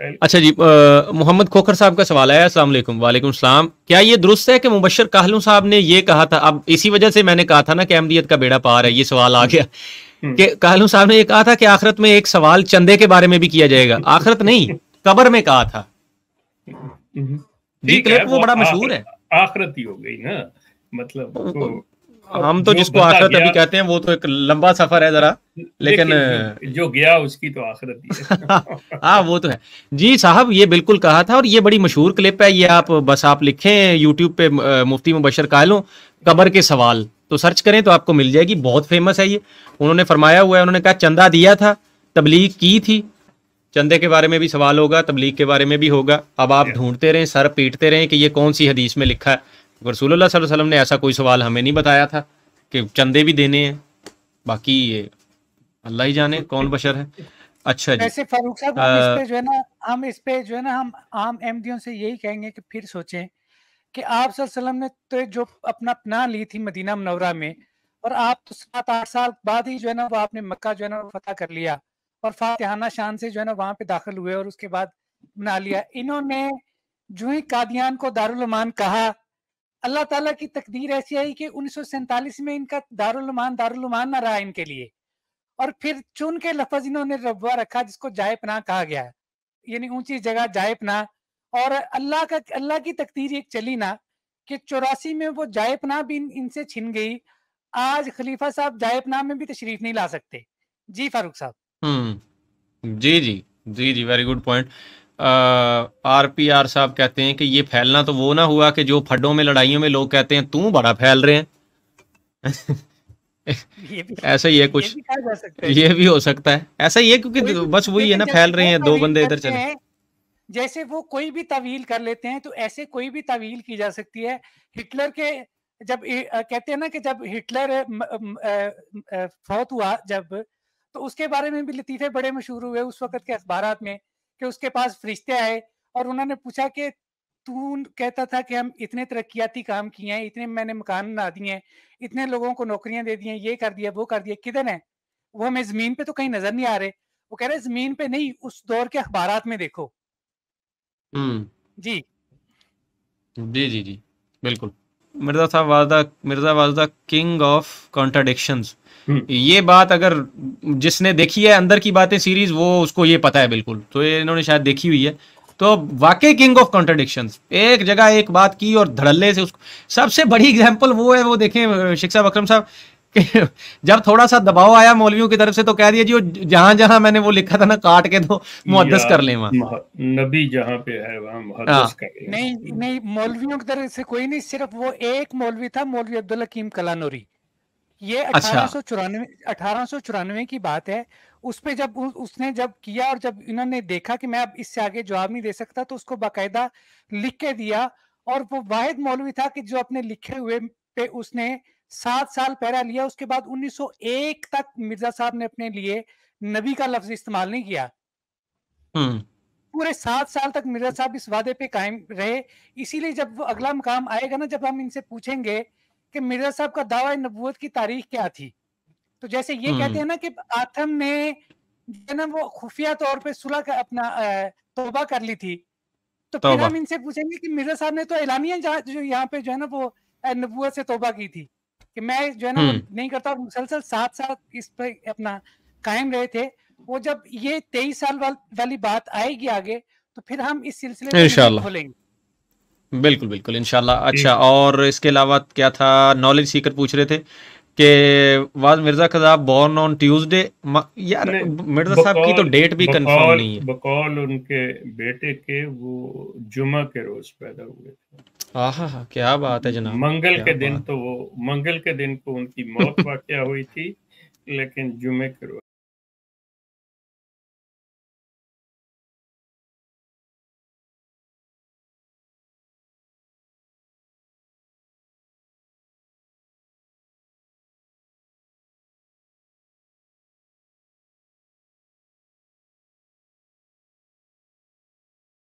अच्छा जी मोहम्मद खोखर साहब का सवाल है असल वालेकुम सलाम क्या ये दुरुस्त है कि मुबशर काहलू साहब ने ये कहा था अब इसी वजह से मैंने कहा था ना कि अहमदियत का बेड़ा पार है ये सवाल आ गया हम्म। कि काहलू साहब ने ये कहा था कि आखिरत में एक सवाल चंदे के बारे में भी किया जाएगा आखिरत नहीं कबर में कहा था हम्म। जी क्लिप तो वो बड़ा मशहूर है आखिरत ही हो गई ना मतलब तो हम तो जिसको आखिरत अभी कहते हैं वो तो एक लंबा सफर है जरा लेकिन, जो गया उसकी तो आखिरत हाँ वो तो है जी साहब ये बिल्कुल कहा था और ये बड़ी मशहूर क्लिप है ये आप बस आप लिखें यूट्यूब पे मुफ्ती मुबशर कालो कबर के सवाल तो सर्च करें तो आपको मिल जाएगी बहुत फेमस है ये उन्होंने फरमाया हुआ है उन्होंने कहा चंदा दिया था तबलीग की थी चंदे के बारे में भी सवाल होगा तबलीग के बारे में भी होगा अब आप ढूंढते रहें सर पीटते रहें कि ये कौन सी हदीस में लिखा है रसूलुल्लाह सल्लल्लाहु अलैहि वसल्लम ने ऐसा कोई सवाल हमें नहीं बताया था कि चंदे भी देने हैं बाकी ये अल्लाह ही जाने कौन बशर है अच्छा जी फारूक साहब हम इस पे जो है ना हम इस पे जो है ना हम आम एमडीओ से यही कहेंगे कि फिर सोचें कि आप वसल्लम ने तो जो अपना पनाह ली थी मदीना मनवरा में और आप तो सात आठ साल बाद ही जो है ना वो आपने मक्का जो है ना फतह कर लिया और फातहाना शान से जो है ना वहाँ पे दाखिल हुए और उसके बाद बना लिया इन्होंने जो ही कादियान को दारुलमान कहा अल्लाह ताला की तकदीर ऐसी आई कि उन्नीस में इनका दारुलमान दारुलमान ना रहा इनके लिए और फिर चुन के लफज इन्होंने रबा रखा जिसको जायपना कहा गया यानी ऊंची जगह जायपना और अल्लाह का अल्लाह की तकदीर एक चली ना कि चौरासी में वो जायपना भी इनसे इन, छिन गई आज खलीफा साहब जायपना में भी तशरीफ नहीं ला सकते जी फारूक साहब हम्म जी जी जी जी very good point R P R साहब कहते हैं कि ये फैलना तो वो ना हुआ कि जो फड्डों में लड़ाइयों में लोग कहते हैं तू बड़ा फैल रहे हैं ऐसा ही है कुछ ये भी, ये भी हो सकता है ऐसा ही है क्योंकि बस वही है ना फैल रहे हैं दो बंदे इधर चले जैसे वो कोई भी तवील कर लेते हैं तो ऐसे कोई भी तवील की जा सकती है हिटलर के जब कहते हैं ना कि जब हिटलर फौत हुआ जब तो उसके बारे में भी लतीफे बड़े मशहूर हुए उस वक्त के अखबार में कि उसके पास फरिश्ते आए और उन्होंने पूछा कि तू कहता था कि हम इतने तरक्याती काम किए हैं इतने मैंने मकान बना दिए हैं इतने लोगों को नौकरियां दे दी हैं ये कर दिया वो कर दिया किधर है वो हमें जमीन पे तो कहीं नजर नहीं आ रहे वो कह रहे जमीन पे नहीं उस दौर के अखबार में देखो हम्म। जी जी जी जी बिल्कुल मिर्जा साहब was the Mirza was the king of contradiction ये बात अगर जिसने देखी है अंदर की बातें सीरीज वो उसको ये पता है बिल्कुल तो ये इन्होंने शायद देखी हुई है तो वाकई किंग ऑफ कॉन्ट्राडिक्शन एक जगह एक बात की और धड़ल्ले से उसको सबसे बड़ी एग्जाम्पल वो है वो देखें शिक्षा बकरम साहब जब थोड़ा सा दबाव आया मौलवियों की तरफ से तो कह दिया जी जहां जहां मैंने वो लिखा था ना काट के दो मुहदस कर ले वहां नबी जहां पे है वहां मुहदस हाँ। कर नहीं नहीं मौलवियों की तरफ से कोई नहीं सिर्फ वो एक मौलवी था मौलवी अब्दुल हकीम कलानोरी ये अच्छा। अठारह सौ चौरानवे की बात है उस पे जब उसने जब किया और जब इन्होंने देखा कि मैं अब इससे आगे जवाब नहीं दे सकता तो उसको बाकायदा लिख के दिया और वो वाहिद मौलवी था कि जो अपने लिखे हुए पे उसने सात साल पहला लिया उसके बाद 1901 तक मिर्जा साहब ने अपने लिए नबी का लफ्ज इस्तेमाल नहीं किया हम्म। पूरे सात साल तक मिर्जा साहब इस वादे पे कायम रहे इसीलिए जब अगला मकाम आएगा ना जब हम इनसे पूछेंगे कि मिर्जा साहब का दावा नबूत की तारीख क्या थी तो जैसे ये हम्म। कहते हैं ना कि आथम ने ना वो खुफिया तौर पे सुलह का अपना तोबा कर ली थी तो फिर हम इनसे पूछेंगे कि मिर्जा साहब ने तो एलानिया जो यहाँ पे जो है ना वो नबूत से तोबा की थी कि मैं जो है ना हम्म। नहीं करता और मुसलसल साथ साथ इस पर अपना कायम रहे थे वो जब ये तेईस साल वाल, वाली बात आएगी आगे तो फिर हम इस सिलसिले में खोलेंगे बिल्कुल बिल्कुल इनशाला अच्छा और इसके अलावा क्या था नॉलेज सीकर पूछ रहे थे कि वाज मिर्जा खजाब बॉर्न ऑन ट्यूसडे यार मिर्जा साहब की तो डेट भी कंफर्म नहीं है बकौल उनके बेटे के वो जुमा के रोज पैदा हुए थे आहा क्या बात है जनाब मंगल के दिन तो वो मंगल के दिन को उनकी मौत वाकया हुई थी लेकिन जुमे के रोज